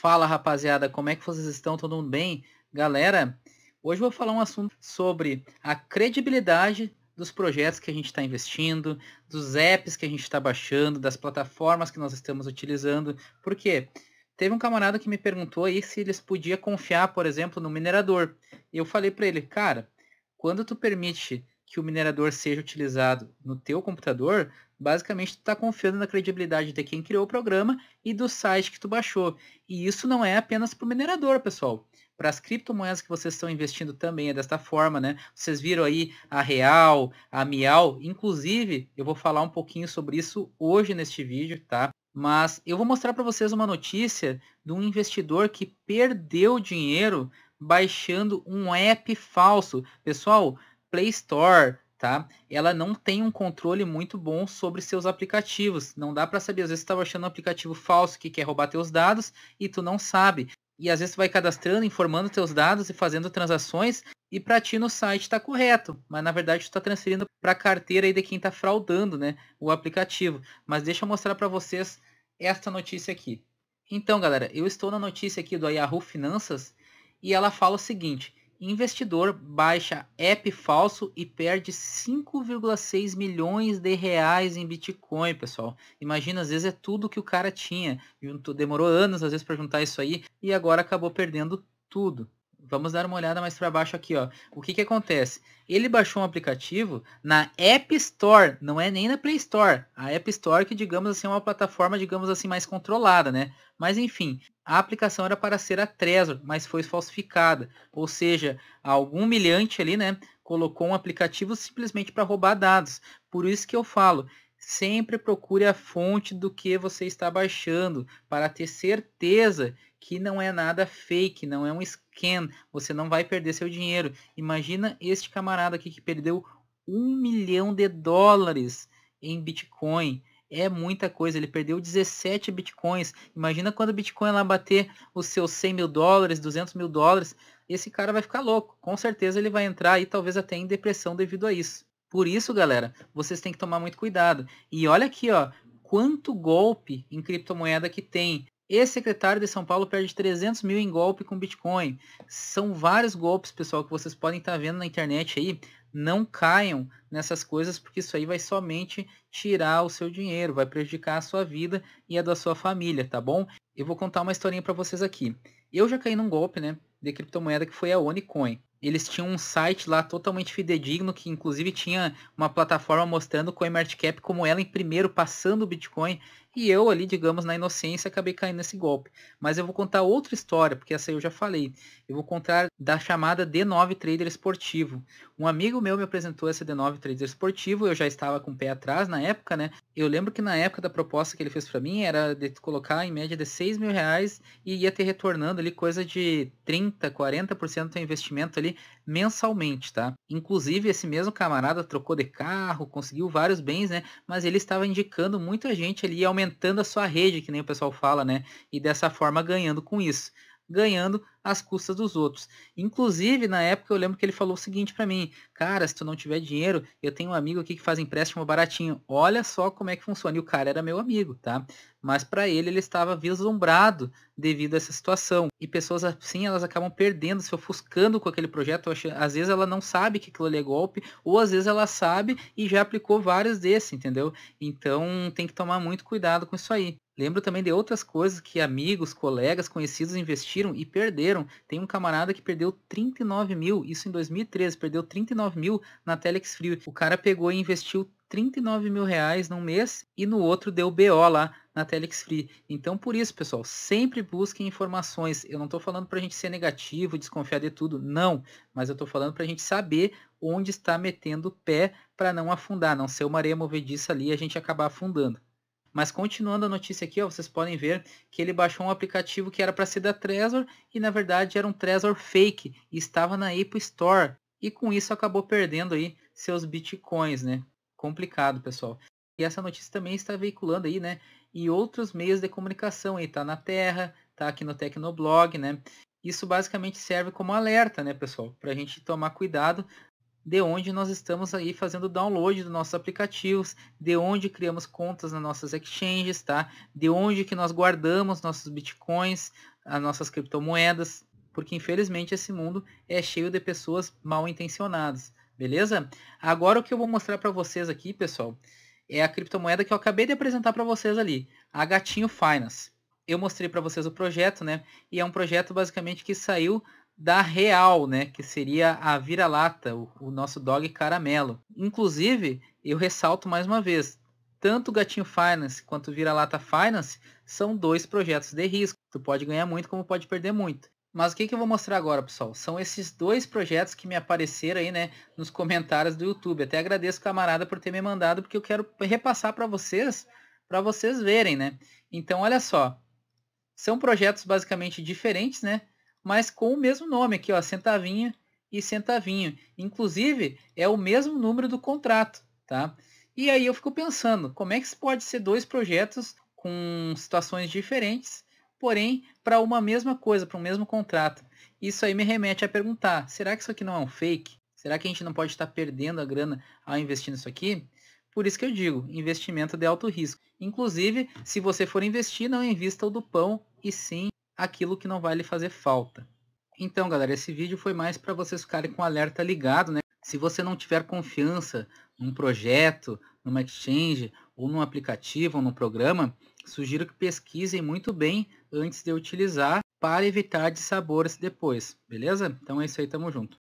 Fala rapaziada, como é que vocês estão? Todo mundo bem? Galera, hoje eu vou falar um assunto sobre a credibilidade dos projetos que a gente está investindo, dos apps que a gente está baixando, das plataformas que nós estamos utilizando. Por quê? Teve um camarada que me perguntou aí se eles podiam confiar, por exemplo, no minerador. E eu falei para ele, cara, quando tu permite que o minerador seja utilizado no teu computador, basicamente tu está confiando na credibilidade de quem criou o programa e do site que tu baixou. E isso não é apenas para o minerador, pessoal. Para as criptomoedas que vocês estão investindo também é desta forma, né? Vocês viram aí a Real, a Miau, inclusive eu vou falar um pouquinho sobre isso hoje neste vídeo, tá? Mas eu vou mostrar para vocês uma notícia de um investidor que perdeu dinheiro baixando um app falso. Pessoal, Play Store, tá? Ela não tem um controle muito bom sobre seus aplicativos. Não dá para saber. Às vezes você tá baixando um aplicativo falso que quer roubar teus dados e tu não sabe. E às vezes tu vai cadastrando, informando teus dados e fazendo transações e para ti no site está correto, mas na verdade tu está transferindo para a carteira aí de quem está fraudando, né, o aplicativo. Mas deixa eu mostrar para vocês esta notícia aqui. Então, galera, eu estou na notícia aqui do Yahoo Finanças e ela fala o seguinte: Investidor baixa app falso e perde 5,6 milhões de reais em Bitcoin, pessoal. Imagina, às vezes é tudo que o cara tinha. Demorou anos, às vezes, para juntar isso aí e agora acabou perdendo tudo. Vamos dar uma olhada mais para baixo aqui, ó. O que que acontece? Ele baixou um aplicativo na App Store, não é nem na Play Store. A App Store que digamos assim é uma plataforma, digamos assim, mais controlada, né? Mas enfim, a aplicação era para ser a Trezor, mas foi falsificada. Ou seja, algum humilhante ali, né, colocou um aplicativo simplesmente para roubar dados. Por isso que eu falo, sempre procure a fonte do que você está baixando para ter certeza que não é nada fake, não é um scan, você não vai perder seu dinheiro. Imagina este camarada aqui que perdeu um milhão de dólares em Bitcoin é muita coisa. Ele perdeu 17 bitcoins. Imagina quando o Bitcoin lá bater os seus 100 mil dólares, 200 mil dólares. Esse cara vai ficar louco. Com certeza ele vai entrar e talvez até em depressão devido a isso. Por isso, galera, vocês têm que tomar muito cuidado. E olha aqui, ó, quanto golpe em criptomoeda que tem. Esse secretário de São Paulo perde 300 mil em golpe com Bitcoin. São vários golpes, pessoal, que vocês podem estar tá vendo na internet aí não caiam nessas coisas, porque isso aí vai somente tirar o seu dinheiro, vai prejudicar a sua vida e a da sua família, tá bom? Eu vou contar uma historinha para vocês aqui. Eu já caí num golpe, né, de criptomoeda que foi a OneCoin eles tinham um site lá totalmente fidedigno, que inclusive tinha uma plataforma mostrando o CoinMarketCap como ela em primeiro, passando o Bitcoin. E eu ali, digamos, na inocência, acabei caindo nesse golpe. Mas eu vou contar outra história, porque essa eu já falei. Eu vou contar da chamada D9 Trader Esportivo. Um amigo meu me apresentou essa D9 Trader Esportivo, eu já estava com o pé atrás na época, né? Eu lembro que na época da proposta que ele fez para mim era de colocar em média de 6 mil reais e ia ter retornando ali coisa de 30, 40% do investimento ali dele mensalmente, tá? Inclusive, esse mesmo camarada trocou de carro, conseguiu vários bens, né? Mas ele estava indicando muita gente ali, aumentando a sua rede, que nem o pessoal fala, né? E dessa forma ganhando com isso ganhando às custas dos outros. Inclusive, na época, eu lembro que ele falou o seguinte para mim: Cara, se tu não tiver dinheiro, eu tenho um amigo aqui que faz empréstimo baratinho. Olha só como é que funciona. E o cara era meu amigo, tá? Mas para ele, ele estava vislumbrado devido a essa situação. E pessoas assim, elas acabam perdendo, se ofuscando com aquele projeto. Às vezes ela não sabe que aquilo ali é golpe, ou às vezes ela sabe e já aplicou vários desses, entendeu? Então tem que tomar muito cuidado com isso aí. Lembro também de outras coisas que amigos, colegas, conhecidos investiram e perderam. Tem um camarada que perdeu 39 mil, isso em 2013, perdeu 39 mil na Telex Free. O cara pegou e investiu 39 mil reais num mês e no outro deu BO lá na Telex Free. Então por isso, pessoal, sempre busquem informações. Eu não estou falando para a gente ser negativo, desconfiar de tudo, não. Mas eu estou falando para a gente saber onde está metendo o pé para não afundar, não ser uma areia movediça ali e a gente acabar afundando. Mas continuando a notícia aqui, ó, vocês podem ver que ele baixou um aplicativo que era para ser da Trezor e na verdade era um Trezor fake e estava na Apple Store. E com isso acabou perdendo aí seus bitcoins, né? Complicado, pessoal. E essa notícia também está veiculando aí, né? E outros meios de comunicação aí, tá na Terra, tá aqui no Tecnoblog, né? Isso basicamente serve como alerta, né, pessoal? Para a gente tomar cuidado de onde nós estamos aí fazendo download dos nossos aplicativos, de onde criamos contas nas nossas exchanges, tá? De onde que nós guardamos nossos bitcoins, as nossas criptomoedas, porque infelizmente esse mundo é cheio de pessoas mal intencionadas, beleza? Agora o que eu vou mostrar para vocês aqui, pessoal, é a criptomoeda que eu acabei de apresentar para vocês ali, a Gatinho Finance. Eu mostrei para vocês o projeto, né? E é um projeto basicamente que saiu da Real, né? Que seria a vira-lata, o, o, nosso dog caramelo. Inclusive, eu ressalto mais uma vez, tanto o Gatinho Finance quanto o Vira-Lata Finance são dois projetos de risco. Tu pode ganhar muito como pode perder muito. Mas o que, que eu vou mostrar agora, pessoal? São esses dois projetos que me apareceram aí, né, nos comentários do YouTube. Até agradeço, camarada, por ter me mandado, porque eu quero repassar para vocês, para vocês verem, né? Então, olha só. São projetos basicamente diferentes, né? mas com o mesmo nome aqui, ó, centavinho e centavinho. Inclusive, é o mesmo número do contrato, tá? E aí eu fico pensando, como é que pode ser dois projetos com situações diferentes, porém para uma mesma coisa, para um mesmo contrato? Isso aí me remete a perguntar, será que isso aqui não é um fake? Será que a gente não pode estar tá perdendo a grana ao investir nisso aqui? Por isso que eu digo, investimento de alto risco. Inclusive, se você for investir, não invista o do pão e sim aquilo que não vai lhe fazer falta. Então, galera, esse vídeo foi mais para vocês ficarem com o alerta ligado, né? Se você não tiver confiança num projeto, numa exchange, ou num aplicativo, ou num programa, sugiro que pesquisem muito bem antes de utilizar para evitar dissabores depois, beleza? Então é isso aí, tamo junto.